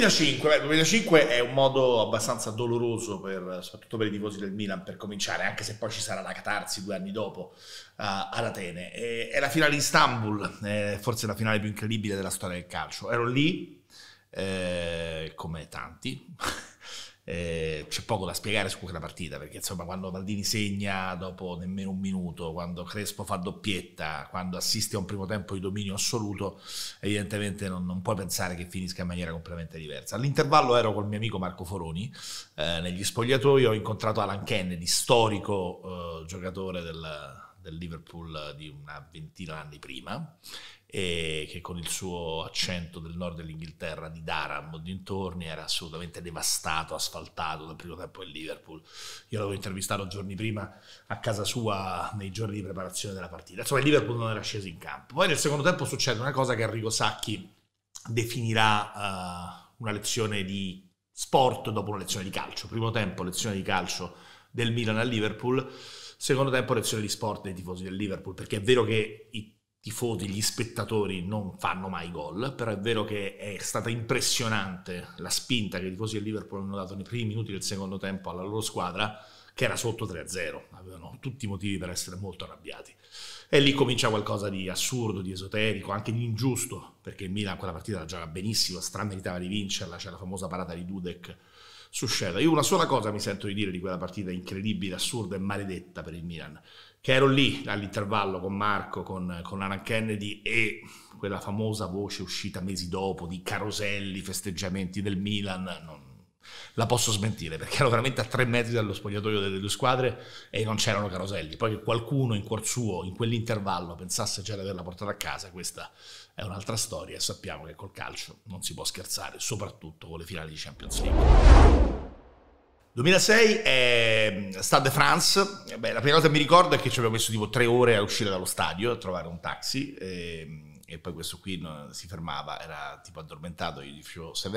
2005, beh, 2005 è un modo abbastanza doloroso, per, soprattutto per i tifosi del Milan, per cominciare, anche se poi ci sarà la catarsi due anni dopo uh, ad Atene. E, è la finale di Istanbul, eh, forse la finale più incredibile della storia del calcio. Ero lì, eh, come tanti, eh, c'è poco da spiegare su quella partita perché insomma quando Maldini segna dopo nemmeno un minuto, quando Crespo fa doppietta, quando assiste a un primo tempo di dominio assoluto, evidentemente non, non puoi pensare che finisca in maniera completamente diversa. All'intervallo ero col mio amico Marco Foroni eh, negli spogliatoi, ho incontrato Alan Kennedy, storico eh, giocatore del del Liverpool di una ventina d'anni prima, e che con il suo accento del nord dell'Inghilterra, di Durham o dintorni, era assolutamente devastato, asfaltato dal primo tempo del Liverpool. Io l'avevo intervistato giorni prima a casa sua nei giorni di preparazione della partita. Insomma, il Liverpool non era sceso in campo. Poi nel secondo tempo succede una cosa che Arrigo Sacchi definirà uh, una lezione di sport dopo una lezione di calcio. Primo tempo, lezione di calcio del Milan al Liverpool, secondo tempo lezione di sport dei tifosi del Liverpool, perché è vero che i tifosi, gli spettatori non fanno mai gol, però è vero che è stata impressionante la spinta che i tifosi del Liverpool hanno dato nei primi minuti del secondo tempo alla loro squadra, che era sotto 3-0, avevano tutti i motivi per essere molto arrabbiati. E lì comincia qualcosa di assurdo, di esoterico, anche di ingiusto, perché il Milan quella partita la giocava benissimo, strameritava di vincerla, c'è la famosa parata di Dudek su Sheda. Io una sola cosa mi sento di dire di quella partita incredibile, assurda e maledetta per il Milan, che ero lì all'intervallo con Marco, con, con Alan Kennedy e quella famosa voce uscita mesi dopo di caroselli, festeggiamenti del Milan, non, la posso smentire perché ero veramente a tre metri dallo spogliatoio delle due squadre e non c'erano caroselli. Poi che qualcuno in cuor suo, in quell'intervallo, pensasse già di averla portata a casa, questa è un'altra storia. Sappiamo che col calcio non si può scherzare, soprattutto con le finali di Champions League. 2006 è ehm, Stade de France, Beh, la prima cosa che mi ricordo è che ci abbiamo messo tipo tre ore a uscire dallo stadio, a trovare un taxi. E ehm, e poi questo qui non, si fermava, era tipo addormentato, io gli dicevo se è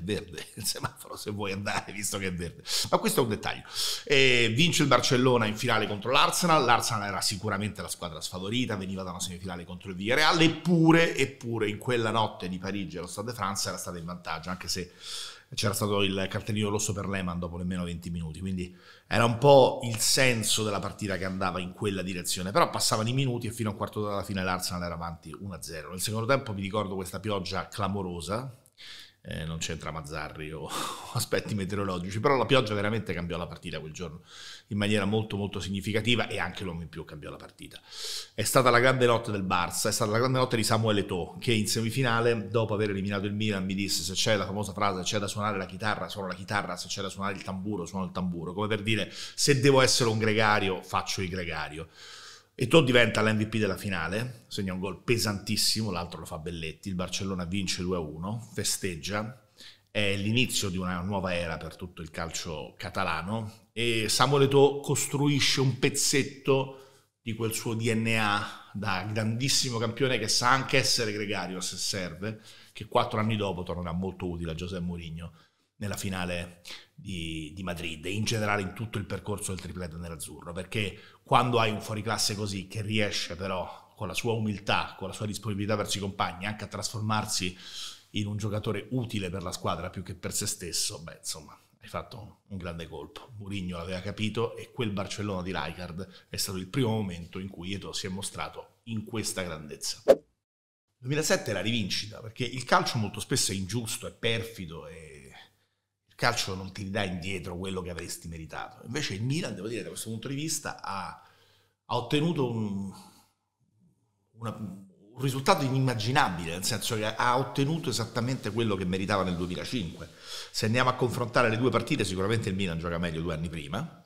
verde il semaforo se vuoi andare visto che è verde, ma questo è un dettaglio. E vince il Barcellona in finale contro l'Arsenal, l'Arsenal era sicuramente la squadra sfavorita, veniva da una semifinale contro il Villarreal, eppure, eppure in quella notte di Parigi allo Stade de France era stata in vantaggio, anche se c'era stato il cartellino rosso per Lehman dopo nemmeno 20 minuti, quindi era un po' il senso della partita che andava in quella direzione, però passavano i minuti e fino a un quarto d'ora alla fine l'Arsenal era avanti 1-0. Nel secondo tempo mi ricordo questa pioggia clamorosa, eh, non c'entra Mazzarri o, aspetti meteorologici, però la pioggia veramente cambiò la partita quel giorno in maniera molto molto significativa e anche l'uomo in più cambiò la partita. È stata la grande notte del Barça, è stata la grande notte di Samuel Eto'o che in semifinale dopo aver eliminato il Milan mi disse se c'è la famosa frase c'è da suonare la chitarra, suono la chitarra, se c'è da suonare il tamburo, suono il tamburo, come per dire se devo essere un gregario faccio il gregario. E tu diventa l'MVP della finale, segna un gol pesantissimo, l'altro lo fa Belletti, il Barcellona vince 2-1, festeggia, è l'inizio di una nuova era per tutto il calcio catalano e Samuel Eto'o costruisce un pezzetto di quel suo DNA da grandissimo campione che sa anche essere gregario se serve, che quattro anni dopo tornerà molto utile a Giuseppe Mourinho nella finale di, di, Madrid e in generale in tutto il percorso del tripletto nerazzurro, perché quando hai un fuoriclasse così che riesce però con la sua umiltà, con la sua disponibilità verso i compagni, anche a trasformarsi in un giocatore utile per la squadra più che per se stesso, beh insomma hai fatto un grande colpo. Mourinho l'aveva capito e quel Barcellona di Rijkaard è stato il primo momento in cui Eto si è mostrato in questa grandezza. 2007 è la rivincita, perché il calcio molto spesso è ingiusto, è perfido, è calcio non ti dà indietro quello che avresti meritato. Invece il Milan, devo dire, da questo punto di vista ha, ha ottenuto un, una, un, risultato inimmaginabile, nel senso che ha ottenuto esattamente quello che meritava nel 2005. Se andiamo a confrontare le due partite, sicuramente il Milan gioca meglio due anni prima,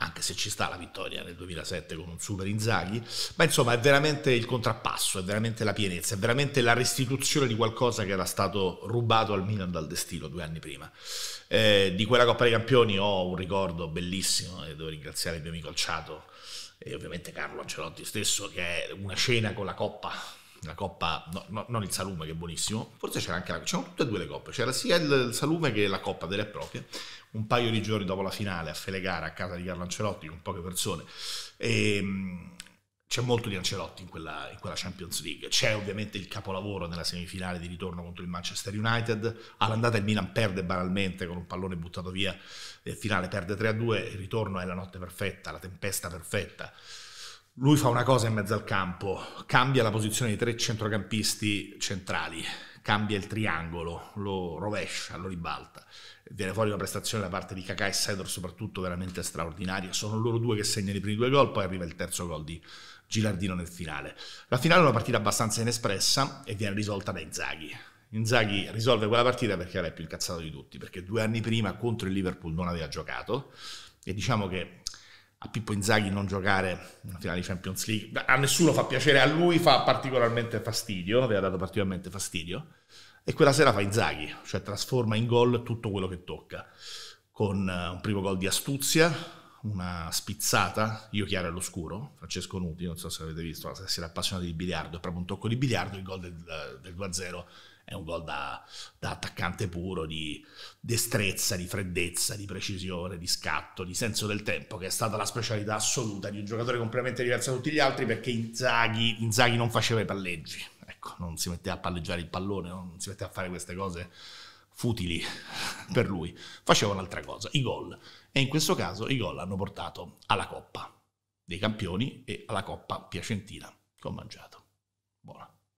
anche se ci sta la vittoria nel 2007 con un super Inzaghi, ma insomma è veramente il contrappasso, è veramente la pienezza, è veramente la restituzione di qualcosa che era stato rubato al Milan dal destino due anni prima. Eh, di quella Coppa dei Campioni ho un ricordo bellissimo e devo ringraziare il mio amico Alciato e ovviamente Carlo Ancelotti stesso che è una cena con la Coppa la coppa, no, no, non il salume che è buonissimo, forse c'era anche la, coppa, c'erano tutte e due le coppe, c'era sia il salume che la coppa delle proprie, un paio di giorni dopo la finale a Felegara a casa di Carlo Ancelotti con poche persone e ehm, c'è molto di Ancelotti in quella, in quella, Champions League. C'è ovviamente il capolavoro nella semifinale di ritorno contro il Manchester United. All'andata il Milan perde banalmente con un pallone buttato via. Il finale perde 3-2. Il ritorno è la notte perfetta, la tempesta perfetta lui fa una cosa in mezzo al campo, cambia la posizione di tre centrocampisti centrali, cambia il triangolo, lo rovescia, lo ribalta. Viene fuori una prestazione da parte di Kakà e Sedor soprattutto veramente straordinaria. Sono loro due che segnano i primi due gol, poi arriva il terzo gol di Gilardino nel finale. La finale è una partita abbastanza inespressa e viene risolta da Inzaghi. Inzaghi risolve quella partita perché era il più incazzato di tutti, perché due anni prima contro il Liverpool non aveva giocato e diciamo che a Pippo Inzaghi non giocare una finale di Champions League, a nessuno fa piacere, a lui fa particolarmente fastidio, aveva dato particolarmente fastidio, e quella sera fa Inzaghi, cioè trasforma in gol tutto quello che tocca, con eh, un primo gol di astuzia, una spizzata, io chiaro all'oscuro, Francesco Nuti, non so se avete visto, se siete appassionati di biliardo, è proprio un tocco di biliardo, il gol del, del 2-0 è un gol da, da attaccante puro di destrezza, di freddezza, di precisione, di scatto, di senso del tempo, che è stata la specialità assoluta di un giocatore completamente diverso da tutti gli altri perché Inzaghi, Inzaghi non faceva i palleggi. Ecco, non si metteva a palleggiare il pallone, non si metteva a fare queste cose futili per lui. Faceva un'altra cosa, i gol. E in questo caso i gol hanno portato alla Coppa dei Campioni e alla Coppa Piacentina che ho mangiato. Buona.